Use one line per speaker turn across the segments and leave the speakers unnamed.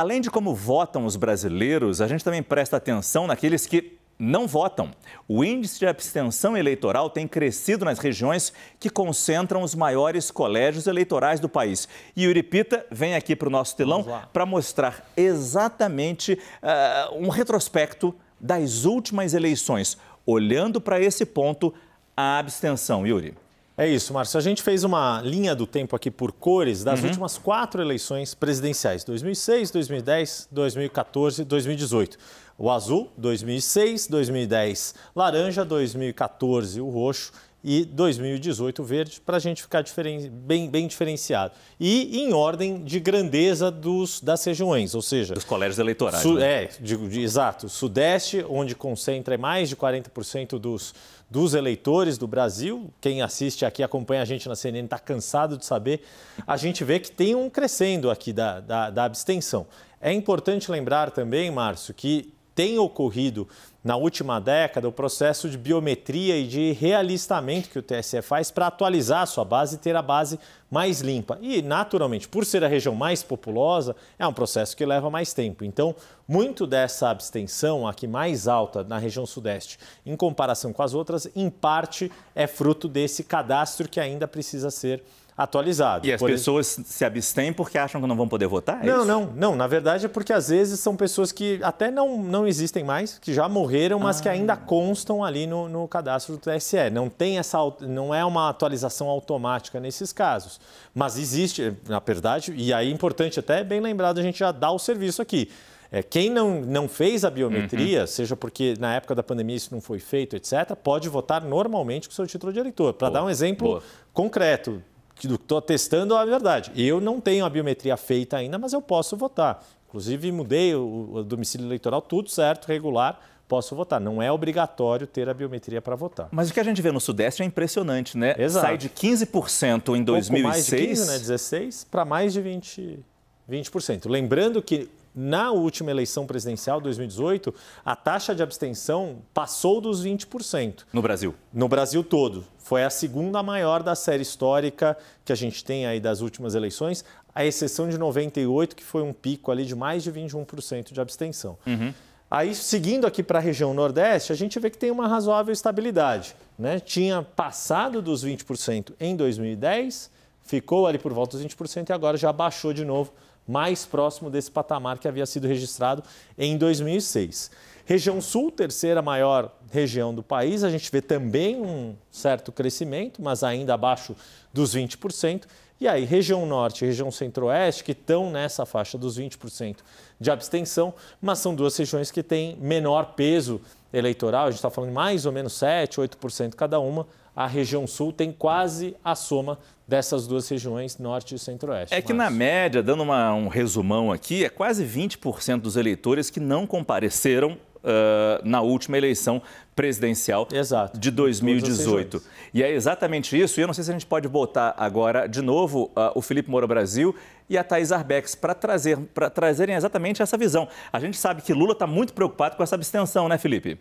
Além de como votam os brasileiros, a gente também presta atenção naqueles que não votam. O índice de abstenção eleitoral tem crescido nas regiões que concentram os maiores colégios eleitorais do país. E Yuri Pita vem aqui para o nosso telão para mostrar exatamente uh, um retrospecto das últimas eleições,
olhando para esse ponto, a abstenção. Yuri. É isso, Márcio. A gente fez uma linha do tempo aqui por cores das uhum. últimas quatro eleições presidenciais: 2006, 2010, 2014, 2018. O azul, 2006, 2010, laranja, 2014, o roxo e 2018 verde, para a gente ficar diferen... bem, bem, diferenciado. E em ordem de grandeza dos, das regiões, ou seja... Dos colégios eleitorais. Su... Né? É, de, de, exato. Sudeste, onde concentra mais de 40% dos, dos eleitores do Brasil. Quem assiste aqui, acompanha a gente na CNN, está cansado de saber. A gente vê que tem um crescendo aqui da, da, da abstenção. É importante lembrar também, Márcio, que tem ocorrido na última década, o processo de biometria e de realistamento que o TSE faz para atualizar a sua base e ter a base mais limpa. E, naturalmente, por ser a região mais populosa, é um processo que leva mais tempo. Então, muito dessa abstenção, aqui mais alta na região sudeste, em comparação com as outras, em parte é fruto desse cadastro que ainda precisa ser atualizado. E as Por pessoas se abstêm porque acham que não vão poder votar? É não, isso? não, não. Na verdade é porque às vezes são pessoas que até não, não existem mais, que já morreram, mas ah. que ainda constam ali no, no cadastro do TSE. Não tem essa, não é uma atualização automática nesses casos. Mas existe, na verdade, e aí é importante até, bem lembrado, a gente já dá o serviço aqui. É, quem não, não fez a biometria, uhum. seja porque na época da pandemia isso não foi feito, etc., pode votar normalmente com seu título de eleitor. Para dar um exemplo boa. concreto, do que estou testando a verdade. Eu não tenho a biometria feita ainda, mas eu posso votar. Inclusive, mudei o, o domicílio eleitoral, tudo certo, regular, posso votar. Não é obrigatório ter a biometria para votar. Mas o que a gente vê no Sudeste é impressionante, né? Exato. Sai de 15% em 2006... Pouco mais de 15, né? 16, para mais de 20%. 20%. Lembrando que na última eleição presidencial, 2018, a taxa de abstenção passou dos 20%. No Brasil? No Brasil todo. Foi a segunda maior da série histórica que a gente tem aí das últimas eleições, à exceção de 98, que foi um pico ali de mais de 21% de abstenção. Uhum. Aí, seguindo aqui para a região Nordeste, a gente vê que tem uma razoável estabilidade. Né? Tinha passado dos 20% em 2010, ficou ali por volta dos 20% e agora já baixou de novo mais próximo desse patamar que havia sido registrado em 2006. Região Sul, terceira maior região do país, a gente vê também um certo crescimento, mas ainda abaixo dos 20%. E aí, região Norte e região Centro-Oeste, que estão nessa faixa dos 20% de abstenção, mas são duas regiões que têm menor peso eleitoral, a gente está falando mais ou menos 7, 8% cada uma. A região Sul tem quase a soma dessas duas regiões, norte e centro-oeste. É
que, Marcos. na média, dando uma, um resumão aqui, é quase 20% dos eleitores que não compareceram Uh, na última eleição presidencial Exato. de 2018. E é exatamente isso, e eu não sei se a gente pode botar agora de novo uh, o Felipe Moura Brasil e a Thais Arbex para trazer, trazerem exatamente essa visão. A gente sabe que Lula está muito preocupado com essa abstenção, né, Felipe?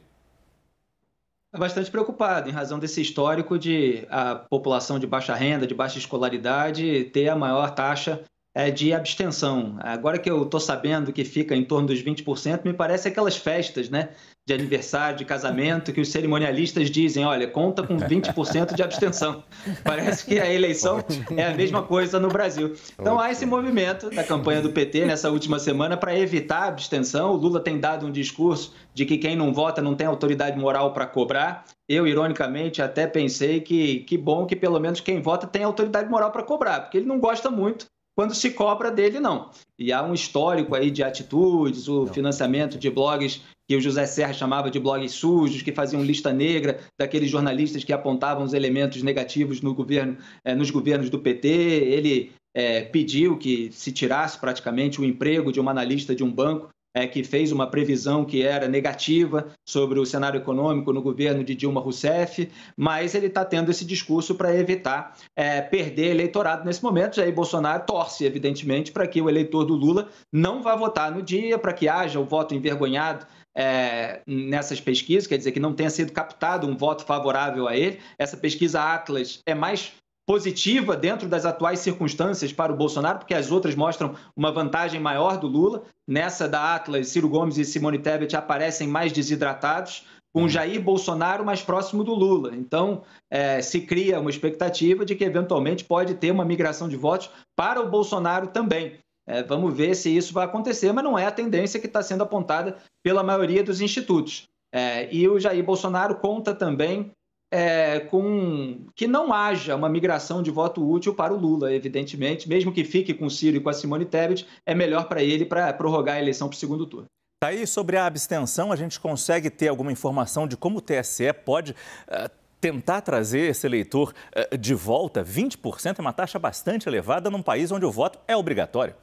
É bastante preocupado em razão desse histórico de a população de baixa renda, de baixa escolaridade ter a maior taxa é, de abstenção. Agora que eu estou sabendo que fica em torno dos 20%, me parece aquelas festas, né? De aniversário, de casamento, que os cerimonialistas dizem, olha, conta com 20% de abstenção. Parece que a eleição é a mesma coisa no Brasil. Então há esse movimento da campanha do PT nessa última semana para evitar a abstenção. O Lula tem dado um discurso de que quem não vota não tem autoridade moral para cobrar. Eu, ironicamente, até pensei que que bom que pelo menos quem vota tem autoridade moral para cobrar, porque ele não gosta muito quando se cobra dele, não. E há um histórico aí de atitudes, o não. financiamento de blogs que o José Serra chamava de blogs sujos, que faziam lista negra daqueles jornalistas que apontavam os elementos negativos no governo, eh, nos governos do PT. Ele eh, pediu que se tirasse praticamente o emprego de uma analista de um banco é, que fez uma previsão que era negativa sobre o cenário econômico no governo de Dilma Rousseff, mas ele está tendo esse discurso para evitar é, perder eleitorado nesse momento. Aí, Bolsonaro torce, evidentemente, para que o eleitor do Lula não vá votar no dia, para que haja o voto envergonhado é, nessas pesquisas, quer dizer, que não tenha sido captado um voto favorável a ele. Essa pesquisa Atlas é mais positiva dentro das atuais circunstâncias para o Bolsonaro, porque as outras mostram uma vantagem maior do Lula. Nessa da Atlas, Ciro Gomes e Simone Tebet aparecem mais desidratados, com Jair Bolsonaro mais próximo do Lula. Então, é, se cria uma expectativa de que, eventualmente, pode ter uma migração de votos para o Bolsonaro também. É, vamos ver se isso vai acontecer, mas não é a tendência que está sendo apontada pela maioria dos institutos. É, e o Jair Bolsonaro conta também é, com que não haja uma migração de voto útil para o Lula, evidentemente, mesmo que fique com o Ciro e com a Simone Tebet, é melhor para ele para prorrogar a eleição para o segundo turno. Tá aí sobre a abstenção, a gente consegue ter alguma informação de como o
TSE pode uh, tentar trazer esse eleitor uh, de volta? 20% é uma taxa bastante elevada num país onde o voto é obrigatório.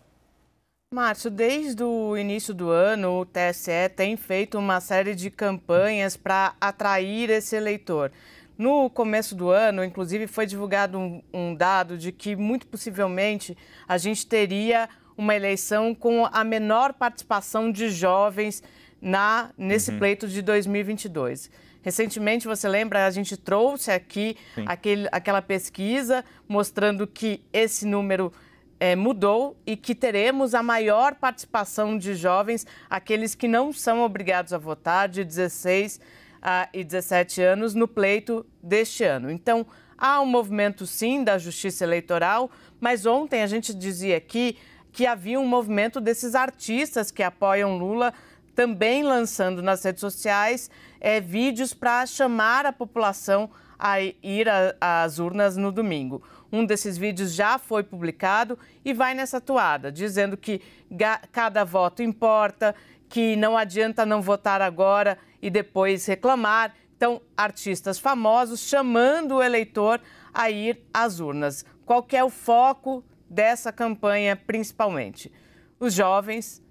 Márcio, desde o início do ano, o TSE tem feito uma série de campanhas para atrair esse eleitor. No começo do ano, inclusive, foi divulgado um, um, dado de que muito possivelmente a gente teria uma eleição com a menor participação de jovens na nesse uhum. pleito de 2022. Recentemente, você lembra, a gente trouxe aqui aquele, aquela pesquisa mostrando que esse número é, mudou e que teremos a maior participação de jovens, aqueles que não são obrigados a votar, de 16 a, e 17 anos, no pleito deste ano. Então, há um movimento, sim, da justiça eleitoral, mas ontem a gente dizia aqui que havia um movimento desses artistas que apoiam Lula também lançando nas redes sociais é, vídeos para chamar a população a ir às urnas no domingo. Um desses vídeos já foi publicado e vai nessa toada, dizendo que cada voto importa, que não adianta não votar agora e depois reclamar. Então, artistas famosos chamando o eleitor a ir às urnas. Qual é o foco dessa campanha, principalmente? Os jovens,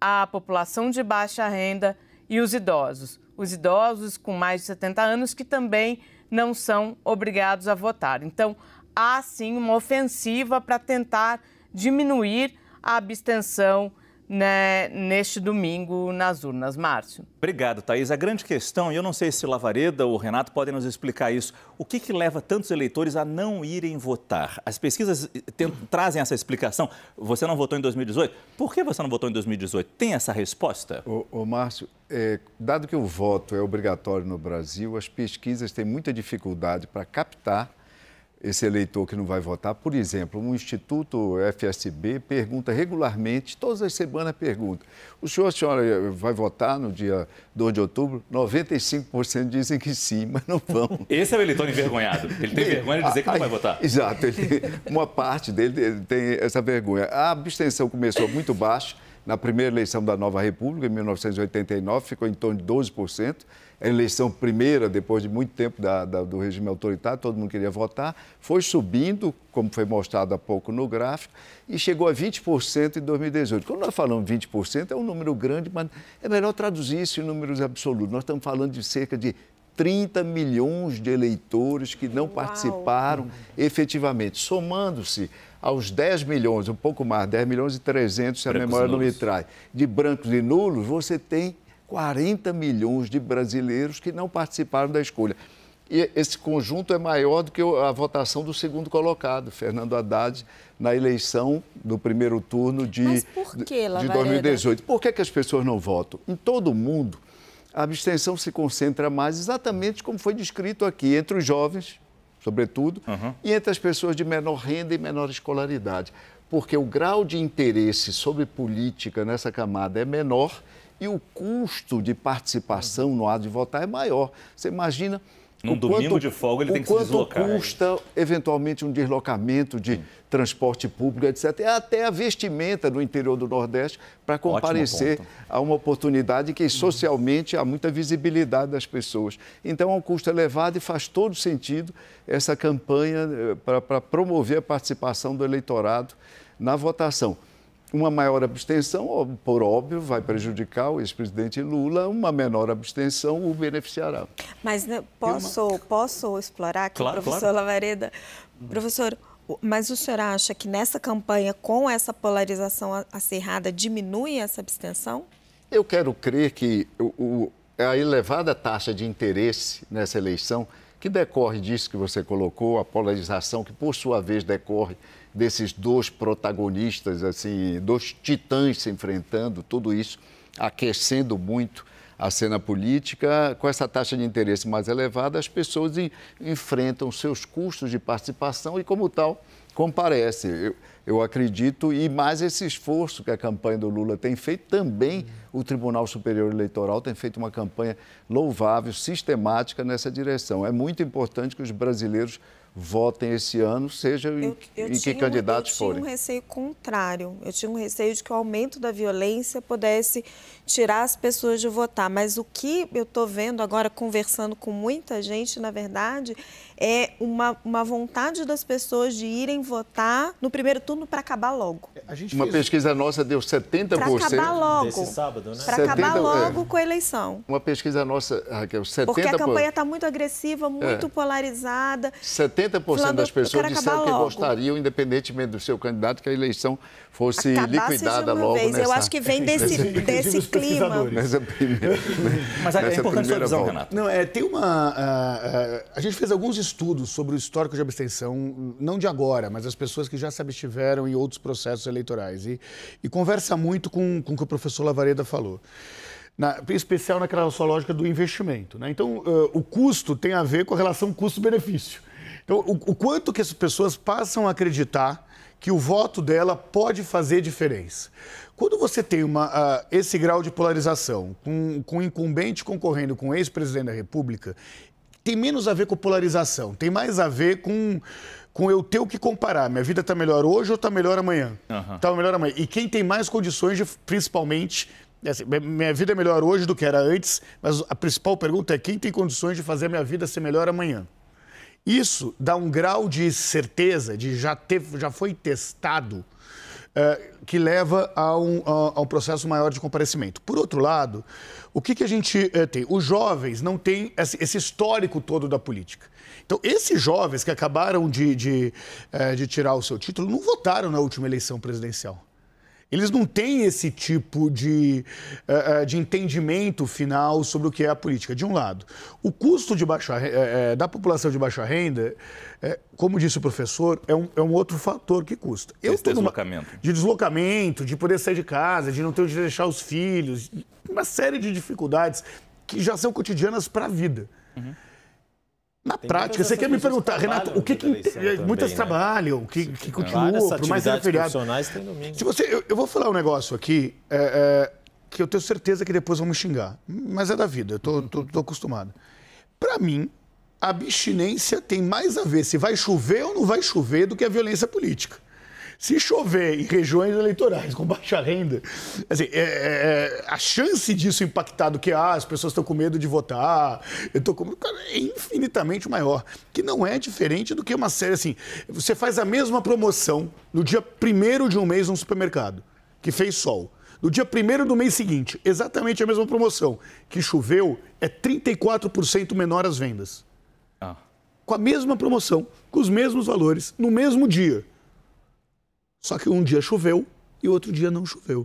a população de baixa renda e os idosos. Os idosos com mais de 70 anos que também não são obrigados a votar. Então, há sim uma ofensiva para tentar diminuir a abstenção né, neste domingo nas urnas, Márcio.
Obrigado, Thaís. A grande questão, e eu não sei se Lavareda ou Renato podem nos explicar isso, o que, que leva tantos eleitores a não irem votar? As pesquisas eh, tem, trazem essa explicação. Você não votou em 2018? Por que você não votou em 2018?
Tem essa resposta? Ô, ô Márcio, é, dado que o voto é obrigatório no Brasil, as pesquisas têm muita dificuldade para captar esse eleitor que não vai votar. Por exemplo, um instituto FSB pergunta regularmente, todas as semanas pergunta: o senhor, a senhora vai votar no dia 2 de outubro? 95% dizem que sim, mas não vão. Esse é o eleitor envergonhado. Ele tem vergonha de dizer que não vai votar. Exato, ele, uma parte dele tem essa vergonha. A abstenção começou muito baixa na primeira eleição da nova República, em 1989, ficou em torno de 12%. A eleição primeira, depois de muito tempo da, da, do regime autoritário, todo mundo queria votar. Foi subindo, como foi mostrado há pouco no gráfico, e chegou a 20% em 2018. Quando nós falamos 20%, é um número grande, mas é melhor traduzir isso em números absolutos. Nós estamos falando de cerca de 30 milhões de eleitores que não Uau. participaram uhum. efetivamente. Somando-se aos 10 milhões, um pouco mais, 10 milhões e 300, se brancos a memória não me trai, de brancos e nulos, você tem 40 milhões de brasileiros que não participaram da escolha. E esse conjunto é maior do que a votação do segundo colocado, Fernando Haddad, na eleição do primeiro turno de, Mas
por que, de 2018.
Por que, que as pessoas não votam? Em todo o mundo, a abstenção se concentra mais exatamente como foi descrito aqui, entre os jovens, sobretudo, uhum. e entre as pessoas de menor renda e menor escolaridade, porque o grau de interesse sobre política nessa camada é menor e o custo de participação no ato de votar é maior. Você imagina num domingo quanto, de folga ele tem que se deslocar. Quanto custa, eventualmente, um deslocamento de transporte público, etc. E é até a vestimenta no interior do Nordeste para comparecer a uma oportunidade que socialmente há muita visibilidade das pessoas. Então, é um custo elevado e faz todo sentido essa campanha eh, para promover a participação do eleitorado na votação uma maior abstenção, por óbvio, vai prejudicar o ex-presidente Lula, uma menor abstenção o beneficiará.
Mas né, posso, uma... posso explorar aqui, claro, professor claro. Lavareda? Professor, mas o senhor acha que nessa campanha, com essa polarização acirrada, diminui essa abstenção?
Eu quero crer que o, o, a elevada taxa de interesse nessa eleição, que decorre disso que você colocou, a polarização, que por sua vez decorre desses dois protagonistas, assim, dois titãs se enfrentando, tudo isso aquecendo muito a cena política, com essa taxa de interesse mais elevada, as pessoas em, enfrentam seus custos de participação e, como tal, comparece. Eu, eu acredito, e mais esse esforço que a campanha do Lula tem feito, também o Tribunal Superior Eleitoral tem feito uma campanha louvável, sistemática nessa direção. É muito importante que os brasileiros votem esse ano, seja eu, eu
em que candidatos forem. Eu tinha um receio contrário. Eu tinha um receio de que o aumento da violência pudesse tirar as pessoas de votar. Mas o que eu estou vendo agora, conversando com muita gente, na verdade, é uma, uma vontade das pessoas de irem votar no primeiro turno para acabar logo. uma fez...
pesquisa nossa deu 70%. Para acabar logo. Desse sábado, né? Para acabar é. logo é. com
a eleição.
Uma pesquisa nossa, Raquel, 70%. Porque a campanha
está muito agressiva, muito é. polarizada.
70 80% das pessoas disseram que logo. gostariam, independentemente do seu candidato, que a eleição fosse Acabasse liquidada logo. Vez. Nessa... Eu acho que vem desse, desse clima. Nessa primeira, Mas é importante sua visão, volta. Renato.
Não, é, tem uma. Uh, uh, a gente fez alguns estudos sobre o histórico de abstenção, não de agora, mas as pessoas que já se abstiveram em outros processos eleitorais. E, e conversa muito com, com o que o professor Lavareda falou. Na, em especial naquela sua lógica do investimento. Né? Então, uh, o custo tem a ver com a relação custo-benefício o, o quanto que as pessoas passam a acreditar que o voto dela pode fazer diferença. Quando você tem uma, uh, esse grau de polarização, com, com incumbente concorrendo com ex-presidente da República, tem menos a ver com polarização, tem mais a ver com, com eu ter o que comparar. Minha vida está melhor hoje ou está melhor amanhã? Está uhum. melhor amanhã. E quem tem mais condições, de, principalmente, é Assim, minha vida é melhor hoje do que era antes, mas a principal pergunta é quem tem condições de fazer a minha vida ser melhor amanhã. Isso dá um grau de certeza, de já, ter, já foi testado, é, que leva a um, a, a um, processo maior de comparecimento. Por outro lado, o que, que a gente é, tem? Os jovens não têm esse histórico todo da política. Então, esses jovens que acabaram de, de, é, de tirar o seu título não votaram na última eleição presidencial. Eles não têm esse tipo de, eh, eh, de entendimento final sobre o que é a política. De um lado, o custo de baixa, eh, da população de baixa renda, como disse o professor, é um, é um outro fator que custa. Eu esse deslocamento. Numa, de deslocamento, de poder sair de casa, de não ter onde deixar os filhos, uma série de dificuldades que já são cotidianas para a vida. Uhum. Na tem prática, você quer me perguntar, Renato, o que, que muitas também, trabalham, o que, que né? continua? por mais que feriado. Se você, eu, eu, vou falar um negócio aqui é, é, que eu tenho certeza que depois vão me xingar, mas é da vida, eu tô, uhum. tô, tô, tô acostumado. Para mim, a abstinência tem mais a ver se vai chover ou não vai chover do que a violência política. Se chover em regiões eleitorais com baixa renda, assim, é, é, a chance disso impactar do que ah, as pessoas estão com medo de votar, eu tô com... Cara, é infinitamente maior. Que não é diferente do que uma série assim. Você faz a mesma promoção no dia primeiro de um mês num supermercado, que fez sol. No dia primeiro do mês seguinte, exatamente a mesma promoção, que choveu, é 34% menor as vendas. Ah. Com a mesma promoção, com os mesmos valores, no mesmo dia. Só que um dia choveu e outro dia não choveu.